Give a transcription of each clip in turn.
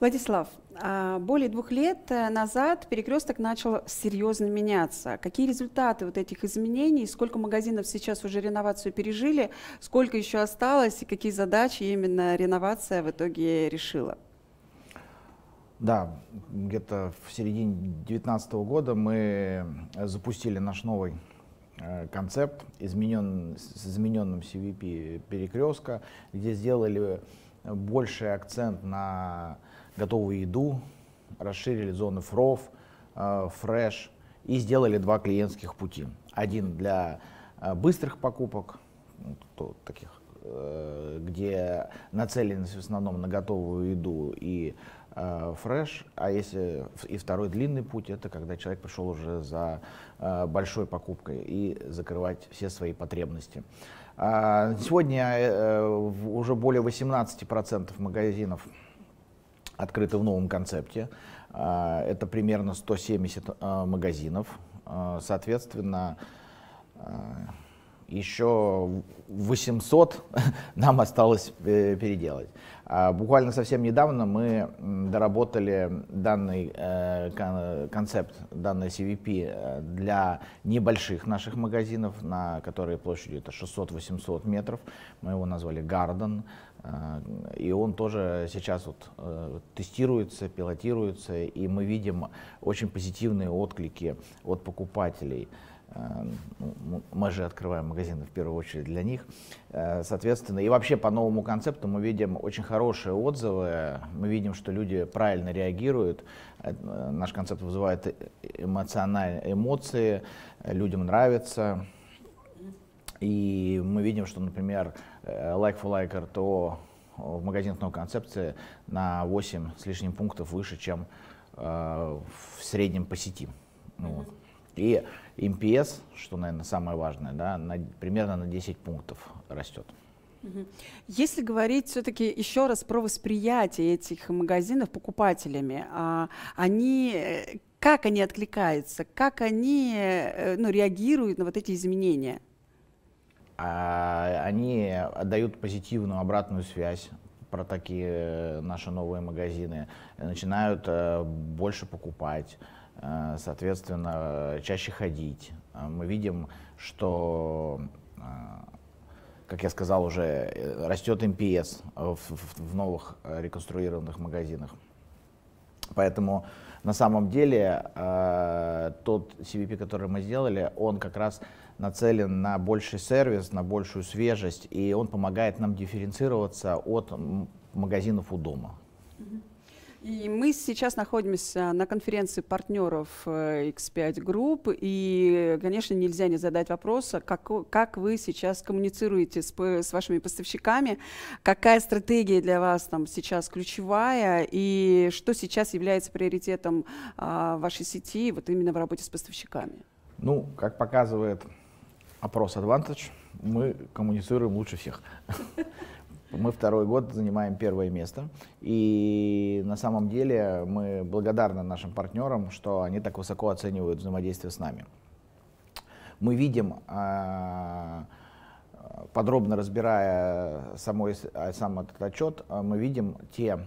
Владислав, а, более двух лет э, назад перекресток начал серьезно меняться. Какие результаты вот этих изменений? Сколько магазинов сейчас уже реновацию пережили? Сколько еще осталось? И какие задачи именно реновация в итоге решила? Да, где-то в середине 2019 года мы запустили наш новый э, концепт изменен, с измененным CVP перекрестка, где сделали э, больший акцент на готовую еду, расширили зоны фров, э, фреш и сделали два клиентских пути. Один для э, быстрых покупок, таких, э, где нацеленность в основном на готовую еду и фреш, а если и второй длинный путь, это когда человек пришел уже за большой покупкой и закрывать все свои потребности. А, сегодня уже более 18% магазинов открыты в новом концепте. А, это примерно 170 а, магазинов. А, соответственно, еще 800 нам осталось э, переделать. А, буквально совсем недавно мы доработали данный э, концепт, данный CVP э, для небольших наших магазинов, на которые площадью это 600-800 метров. Мы его назвали Garden. И он тоже сейчас вот тестируется, пилотируется, и мы видим очень позитивные отклики от покупателей. Эм, мы же открываем магазины в первую очередь для них, э, соответственно, и вообще по новому концепту мы видим очень хорошие отзывы, мы видим, что люди правильно реагируют, э, наш концепт вызывает э, эмоциональные эмоции, людям нравится, и мы видим, что, например, Like for Like РТО в магазинах новой концепции на 8 с лишним пунктов выше, чем в среднем по сети. Ну, вот. И МПС, что, наверное, самое важное, да, на, примерно на 10 пунктов растет. Если говорить все-таки еще раз про восприятие этих магазинов покупателями, а, они, э, как они откликаются, как они э, ну, реагируют на вот эти изменения? А, они дают позитивную обратную связь про такие э, наши новые магазины, начинают больше покупать, Э, соответственно, э, чаще ходить. Э, мы видим, что, как я сказал уже, растет МПС в, в новых реконструированных магазинах. Поэтому на самом деле тот CVP, который мы сделали, он как раз нацелен на больший сервис, на большую свежесть, и он помогает нам дифференцироваться от магазинов у дома. И мы сейчас находимся на конференции партнеров э, X5 Group, и, конечно, нельзя не задать вопроса, как, как вы сейчас коммуницируете с, с вашими поставщиками, какая стратегия для вас там сейчас ключевая, и что сейчас является приоритетом а, вашей сети вот именно в работе с поставщиками? Ну, как показывает опрос Advantage, мы коммуницируем лучше всех. Мы второй год занимаем первое место. И на самом деле мы благодарны нашим партнерам, что они так высоко оценивают взаимодействие с нами. Мы видим а, подробно разбирая самой, а, сам этот отчет, а, мы видим те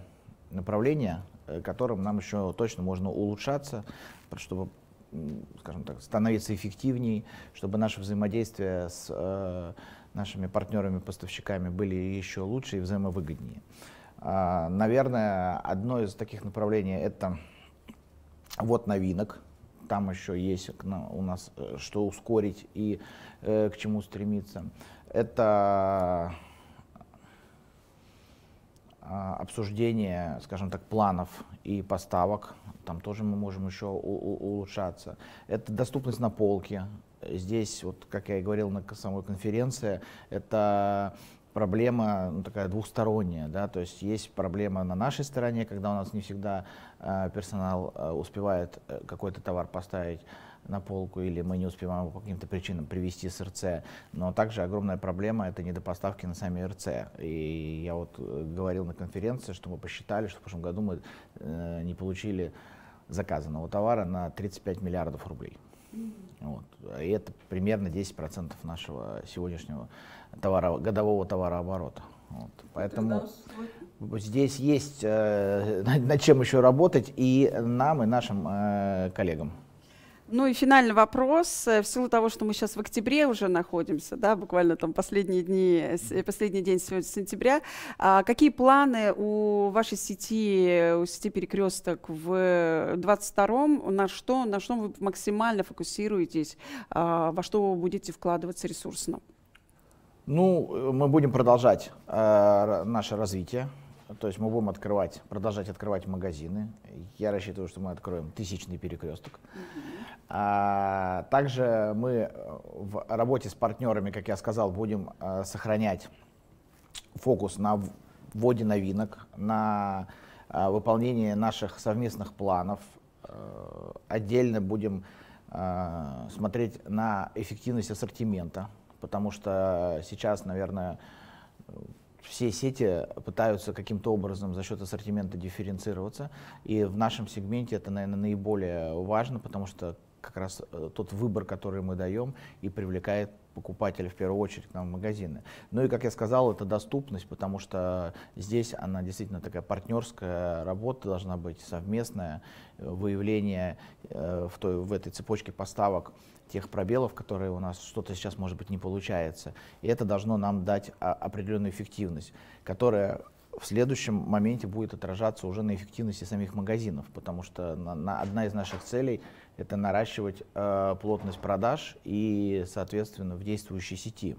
направления, э, которым нам еще точно можно улучшаться, чтобы скажем так, становиться эффективнее, чтобы наше взаимодействие с э, нашими партнерами-поставщиками были еще лучше и взаимовыгоднее. А, наверное, одно из таких направлений это вот новинок. Там еще есть у нас э, что ускорить и э, к чему стремиться. Это а, обсуждение, скажем так, планов и поставок. Там тоже мы можем еще улучшаться. Это доступность на полке, Здесь, вот, как я и говорил на самой конференции, это проблема ну, такая двухсторонняя, да, то есть есть проблема на нашей стороне, когда у нас не всегда э, персонал э, успевает э, какой-то товар поставить на полку или мы не успеваем по каким-то причинам привести с РЦ. Но также огромная проблема — это недопоставки на сами РЦ. И я вот э, говорил на конференции, что мы посчитали, что в прошлом году мы э, не получили заказанного товара на 35 миллиардов рублей. Вот. И это примерно 10% нашего сегодняшнего товара, годового товарооборота. Вот. Поэтому здесь есть э, над чем еще работать и нам, и нашим э, коллегам. Ну и финальный вопрос. Э, в силу того, что мы сейчас в октябре уже находимся, да, буквально там последние дни, э, последний день сегодня сентября, а какие планы у вашей сети, э, у сети перекресток в 22-м, на что, на что вы максимально фокусируетесь, а во что вы будете вкладываться ресурсно? Ну, мы будем продолжать э, наше развитие. То есть мы будем открывать, продолжать открывать магазины. Я рассчитываю, что мы откроем тысячный перекресток. Mm-hmm. А, также мы э, в работе с партнерами, как я сказал, будем э, сохранять фокус на вводе новинок, на э, выполнении наших совместных планов. Отдельно будем смотреть на эффективность ассортимента, потому что сейчас, наверное, все сети пытаются каким-то образом за счет ассортимента дифференцироваться. И в нашем сегменте это, наверное, наиболее важно, потому что как раз э, тот выбор, который мы даем, и привлекает покупателя в первую очередь к нам в магазины. Ну и, как я сказал, это доступность, потому что здесь она действительно такая партнерская работа должна быть, совместная, э, выявление э, в, той, в этой цепочке поставок тех пробелов, которые у нас что-то сейчас, может быть, не получается. И это должно нам дать а, определенную эффективность, которая в следующем моменте будет отражаться уже на эффективности самих магазинов, потому что на, на одна из наших целей — это наращивать э, плотность продаж и, соответственно, в действующей сети.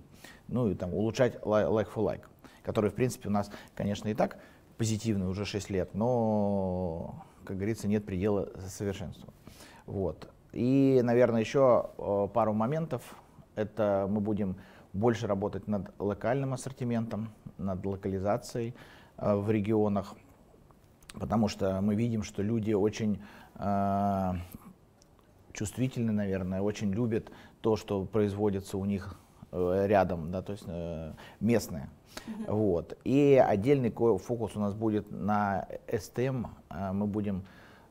Ну и там улучшать like-for-like, который, в принципе, у нас, конечно, и так позитивный уже 6 лет, но, как говорится, нет предела совершенству. Вот. И, наверное, еще э, пару моментов. Это мы будем больше работать над локальным ассортиментом, над локализацией, Э, в регионах, потому что мы видим, что люди очень э, чувствительны, наверное, очень любят то, что производится у них э, рядом, да, то есть местное, Вот. И отдельный фокус у нас будет на STM, Мы будем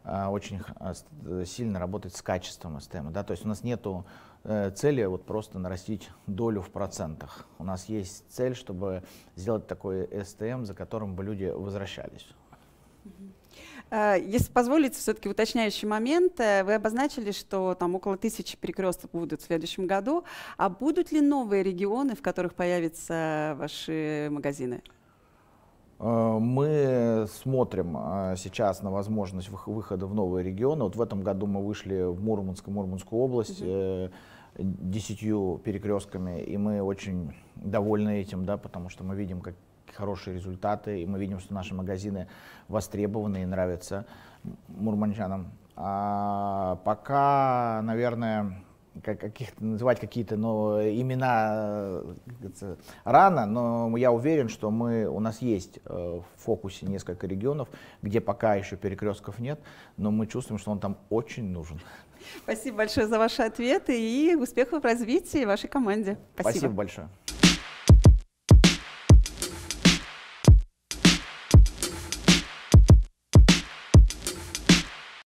Э, очень э, э, сильно работать с качеством STM, Да? То есть у нас нет цели вот просто нарастить долю в процентах. У нас есть цель, чтобы сделать такой STM, эм, за которым бы люди возвращались. Если позволите, все-таки уточняющий момент. Вы обозначили, что там около тысячи перекрестков будут в следующем году. А будут ли новые регионы, в которых появятся ваши магазины? Э, мы смотрим э, сейчас на возможность выхода в новые регионы. Вот в этом году мы вышли в Мурманск и Мурманскую область э, десятью перекрестками, и мы очень довольны этим, да, потому что мы видим, как хорошие результаты, и мы видим, что наши магазины востребованы и нравятся мурманчанам. А пока, наверное, как, каких называть какие-то но э, имена э, рано, но я уверен, что мы, у нас есть э, в фокусе несколько регионов, где пока еще перекрестков нет, но мы чувствуем, что он там очень нужен. Спасибо большое за ваши ответы и успехов в развитии вашей команде. Спасибо, Спасибо большое.